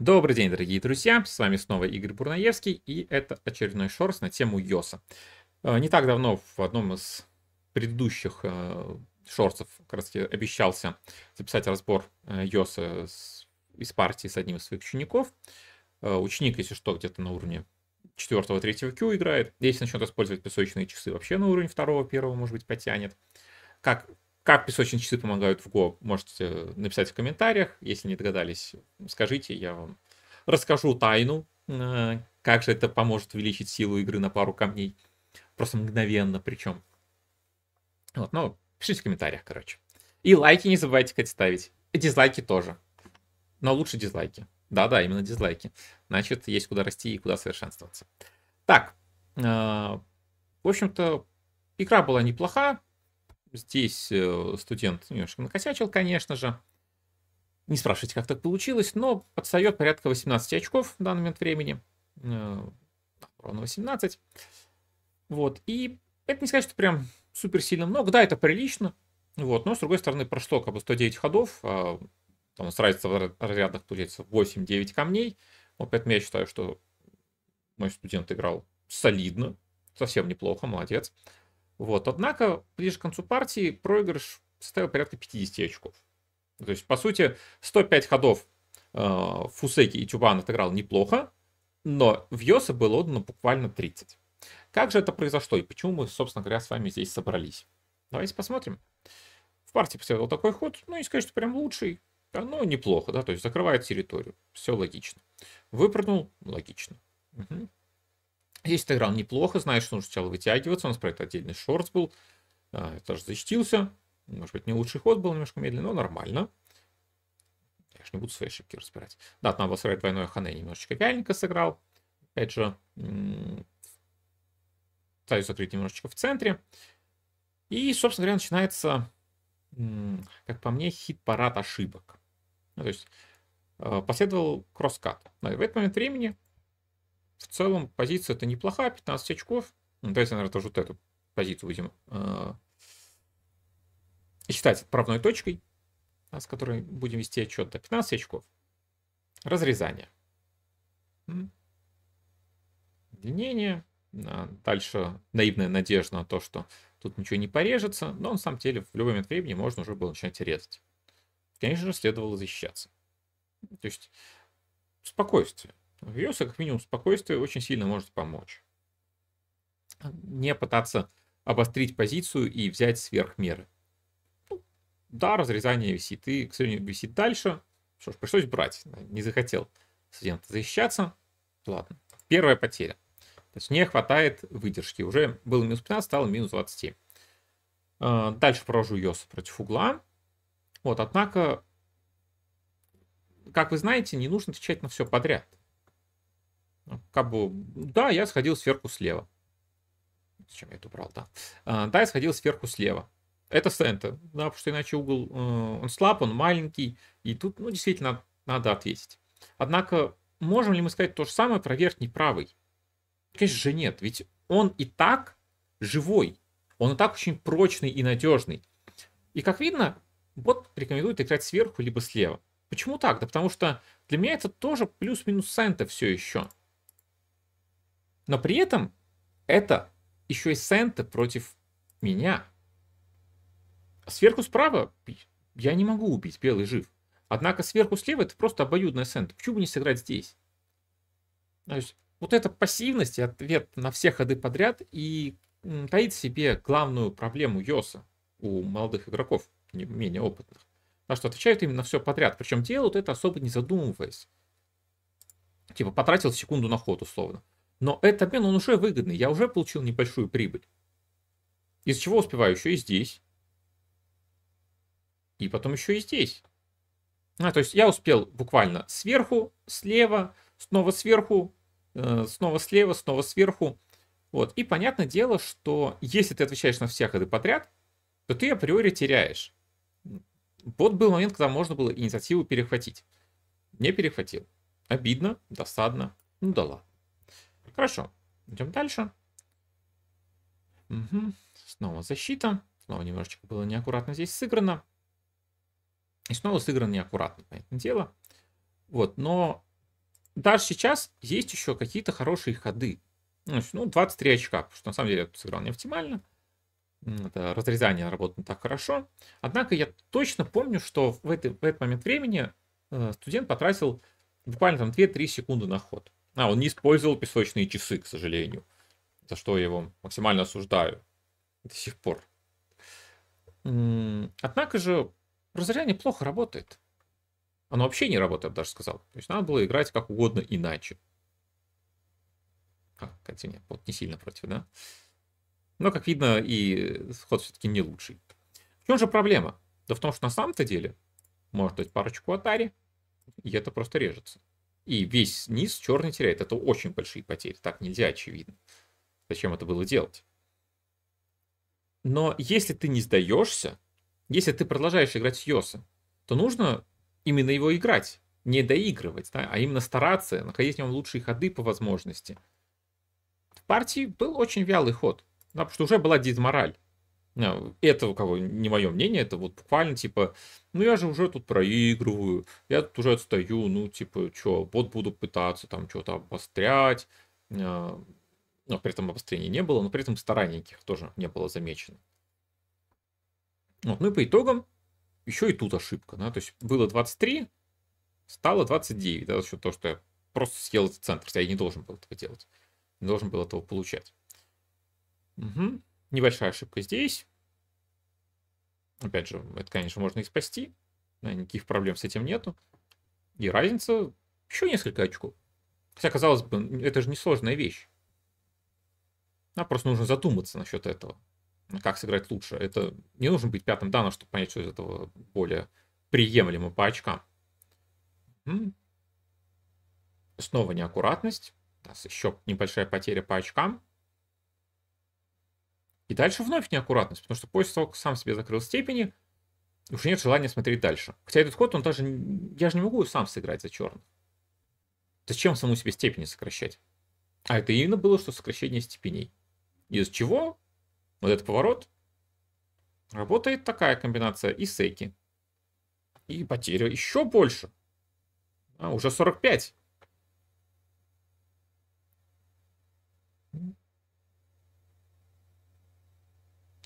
Добрый день, дорогие друзья! С вами снова Игорь Бурнаевский, и это очередной шорс на тему Йоса. Э, не так давно в одном из предыдущих э, шорсов как раз обещался записать разбор э, Йоса из партии с одним из своих учеников. Ученик, если что, где-то на уровне 4-3 Q играет. Если начнет использовать песочные часы, вообще на уровень 2-1, может быть, потянет. Как как песочные часы помогают в Go, можете написать в комментариях. Если не догадались, скажите, я вам расскажу тайну, э, как же это поможет увеличить силу игры на пару камней. Просто мгновенно причем. Вот, ну, пишите в комментариях, короче. И лайки не забывайте, кстати, ставить. И дизлайки тоже. Но лучше дизлайки. Да-да, именно дизлайки. Значит, есть куда расти и куда совершенствоваться. Так, э, в общем-то, игра была неплоха. Здесь э, студент немножко накосячил, конечно же. Не спрашивайте, как так получилось, но отстает порядка 18 очков в данный момент времени. Э, ровно 18. Вот, и это не сказать, что прям супер сильно много. Да, это прилично, вот, но с другой стороны прошло как бы 109 ходов. А, там с разница в разрядах получается 8-9 камней. Вот поэтому я считаю, что мой студент играл солидно, совсем неплохо, молодец. Вот. Однако, ближе к концу партии проигрыш составил порядка 50 очков. То есть, по сути, 105 ходов э, Фусеки и Тюбан отыграл неплохо, но в Йоса было отдано буквально 30. Как же это произошло и почему мы, собственно говоря, с вами здесь собрались? Давайте посмотрим. В партии последовал такой ход, ну не сказать, что прям лучший, а, но неплохо, да, то есть закрывает территорию, все логично. Выпрыгнул, логично. Угу. Здесь Инстаграм неплохо, знаешь, что нужно сначала вытягиваться. У нас про это отдельный шортс был. я а, тоже защитился. Может быть, не лучший ход был, немножко медленно, но нормально. Я же не буду свои ошибки разбирать. Да, там был сыграть двойное хане, немножечко пяльника сыграл. Опять же, пытаюсь закрыть немножечко в центре. И, собственно говоря, начинается, как по мне, хит-парад ошибок. Ну, то есть э, последовал кросс-кат. В этот момент времени в целом позиция это неплохая, 15 очков. Ну, давайте, наверное, тоже вот эту позицию будем э, считать отправной точкой, с которой будем вести отчет до 15 очков. Разрезание. Длинение. Дальше наивная надежда на то, что тут ничего не порежется, но на самом деле в любой момент времени можно уже было начинать резать. Конечно же, следовало защищаться. То есть спокойствие. Вируса, как минимум, спокойствие очень сильно может помочь. Не пытаться обострить позицию и взять сверх меры. Ну, да, разрезание висит, и, к сожалению, висит дальше. Что ж, пришлось брать, не захотел студент защищаться. Ладно, первая потеря. То есть не хватает выдержки. Уже было минус 15, стало минус 27. А, дальше провожу Йоса против угла. Вот, однако, как вы знаете, не нужно отвечать на все подряд. Ну, как бы, да, я сходил сверху слева. Зачем я это убрал, да. А, да, я сходил сверху слева. Это стенд, да, потому что иначе угол, э, он слаб, он маленький, и тут, ну, действительно, надо ответить. Однако, можем ли мы сказать то же самое про верхний правый? Конечно же нет, ведь он и так живой, он и так очень прочный и надежный. И как видно, бот рекомендует играть сверху либо слева. Почему так? Да потому что для меня это тоже плюс-минус сента все еще. Но при этом это еще и Сента против меня. Сверху справа я не могу убить, белый жив. Однако сверху слева это просто обоюдная Сента. Почему бы не сыграть здесь? То есть вот эта пассивность и ответ на все ходы подряд и таит в себе главную проблему Йоса у молодых игроков, не менее опытных. на что отвечают именно все подряд. Причем делают это особо не задумываясь. Типа потратил секунду на ход условно. Но этот обмен, он уже выгодный, я уже получил небольшую прибыль. Из чего успеваю еще и здесь. И потом еще и здесь. А, то есть я успел буквально сверху, слева, снова сверху, э, снова слева, снова сверху. Вот. И понятное дело, что если ты отвечаешь на все ходы подряд, то ты априори теряешь. Вот был момент, когда можно было инициативу перехватить. Не перехватил. Обидно, досадно. Ну да ладно. Хорошо, идем дальше. Угу. Снова защита. Снова немножечко было неаккуратно здесь сыграно. И снова сыграно неаккуратно, понятное дело. Вот, но даже сейчас есть еще какие-то хорошие ходы. Значит, ну, 23 очка, потому что на самом деле я тут сыграл не оптимально. Это разрезание работает так хорошо. Однако я точно помню, что в, этой, в этот момент времени э, студент потратил буквально там 2-3 секунды на ход. А, он не использовал песочные часы, к сожалению. За что я его максимально осуждаю до сих пор. Однако же разоряние плохо работает. Оно вообще не работает, даже сказал. То есть надо было играть как угодно иначе. А, кстати, вот не сильно против, да? Но, как видно, и ход все-таки не лучший. В чем же проблема? Да в том, что на самом-то деле может дать парочку Atari, и это просто режется. И весь низ черный теряет. Это очень большие потери. Так нельзя, очевидно. Зачем это было делать? Но если ты не сдаешься, если ты продолжаешь играть с Йоса, то нужно именно его играть, не доигрывать, да, а именно стараться, находить в нем лучшие ходы по возможности. В партии был очень вялый ход, да, потому что уже была дизмораль. Э, это у кого не мое мнение, это вот буквально типа, ну я же уже тут проигрываю, я тут уже отстаю, ну типа, что, вот буду пытаться там что-то обострять, э, но при этом обострения не было, но при этом стараний никаких тоже не было замечено. Вот, ну и по итогам еще и тут ошибка, да, то есть было 23, стало 29, да, за счет того, что я просто съел этот центр, я не должен был этого делать, не должен был этого получать. Угу. Небольшая ошибка здесь. Опять же, это, конечно, можно и спасти. Никаких проблем с этим нету. И разница еще несколько очков. Хотя, казалось бы, это же несложная вещь. А просто нужно задуматься насчет этого. А как сыграть лучше. Это не нужно быть пятым данным, чтобы понять, что из этого более приемлемо по очкам. Снова неаккуратность. еще небольшая потеря по очкам. И дальше вновь неаккуратность, потому что поезд сам себе закрыл степени, уже нет желания смотреть дальше. Хотя этот ход, он даже... Я же не могу сам сыграть за черных. Зачем саму себе степени сокращать? А это именно было, что сокращение степеней. Из чего вот этот поворот работает такая комбинация и сейки. И потеря еще больше. А, уже 45.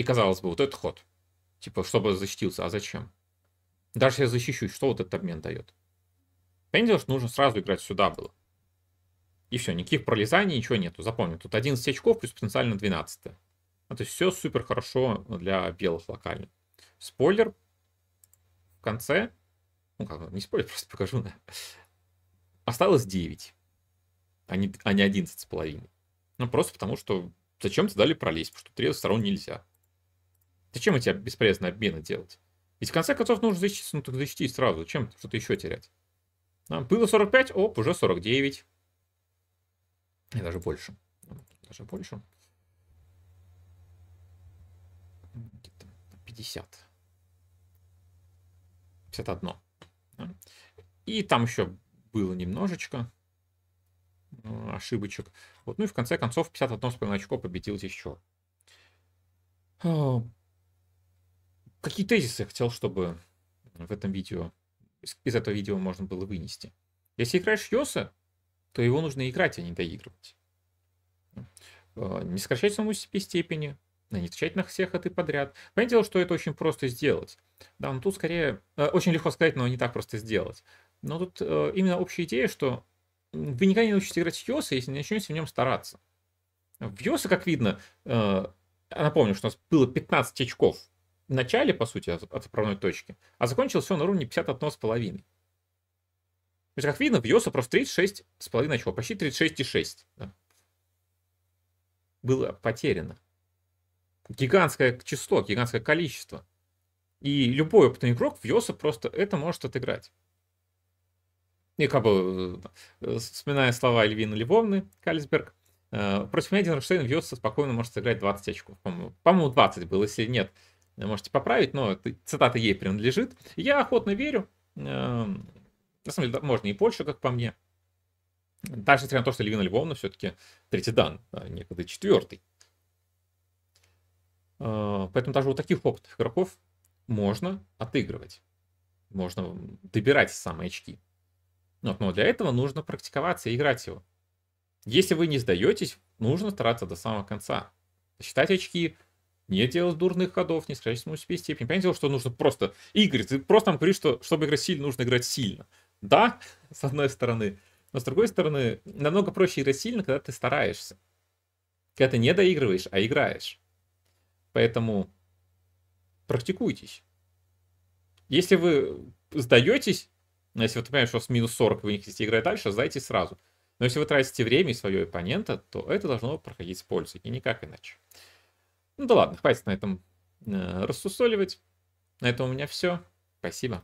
И казалось бы, вот этот ход. Типа, чтобы защитился, а зачем? Дальше я защищусь, что вот этот обмен дает? Понятное что нужно сразу играть сюда было. И все, никаких пролезаний, ничего нету. Запомни, тут 11 очков плюс потенциально 12. Ну, то есть все супер хорошо для белых локально. Спойлер. В конце, ну как, не спойлер, просто покажу. Да. Осталось 9, а не, а не 11 с половиной. Ну просто потому, что зачем-то дали пролезть, потому что 30 сторон нельзя. Зачем у тебя бесполезные обмены делать? Ведь в конце концов нужно защитить, ну так защитить сразу. зачем что-то еще терять? А, было 45, оп, уже 49. И даже больше. Даже больше. 50. 51. Да? И там еще было немножечко э, ошибочек. Вот, ну и в конце концов 51,5 очко победил еще. А, какие тезисы я хотел, чтобы в этом видео, из этого видео можно было вынести. Если играешь Йоса, то его нужно играть, а не доигрывать. Э, не сокращать саму себе степени, не отвечать на всех от и подряд. Понятное дело, что это очень просто сделать. Да, но тут скорее... Э, очень легко сказать, но не так просто сделать. Но тут э, именно общая идея, что вы никогда не научитесь играть в Йоса, если не начнете в нем стараться. В Йоса, как видно, напомню, что у нас было 15 очков в начале, по сути, от отправной точки, а закончил все на уровне 51,5. То есть, как видно, в Йоса просто 36,5 очков, почти 36,6. Да. Было потеряно. Гигантское число, гигантское количество. И любой опытный игрок в Йоса просто это может отыграть. И как бы, э, вспоминая слова Эльвины Львовны, Кальцберг, э, против меня Дин Ронштейн в Йоса спокойно может сыграть 20 очков. По-моему, 20 было, если нет, можете поправить, но цитата ей принадлежит. Я охотно верю. Эм, на самом деле, можно и Польшу, как по мне. Даже несмотря на то, что Левина Львовна все-таки третий дан, а некогда четвертый. Э, поэтому даже у таких опытных игроков можно отыгрывать. Можно добирать самые очки. Вот, но для этого нужно практиковаться и играть его. Если вы не сдаетесь, нужно стараться до самого конца. Считать очки, не делать дурных ходов, не сходить с себе степени. Понятное дело, что нужно просто... Игорь, ты просто нам говоришь, что чтобы играть сильно, нужно играть сильно. Да, с одной стороны. Но с другой стороны, намного проще играть сильно, когда ты стараешься. Когда ты не доигрываешь, а играешь. Поэтому практикуйтесь. Если вы сдаетесь, если вы понимаете, что с минус 40 вы не хотите играть дальше, сдайте сразу. Но если вы тратите время и свое оппонента, то это должно проходить с пользой, и никак иначе. Ну да ладно, хватит на этом э, рассусоливать. На этом у меня все. Спасибо.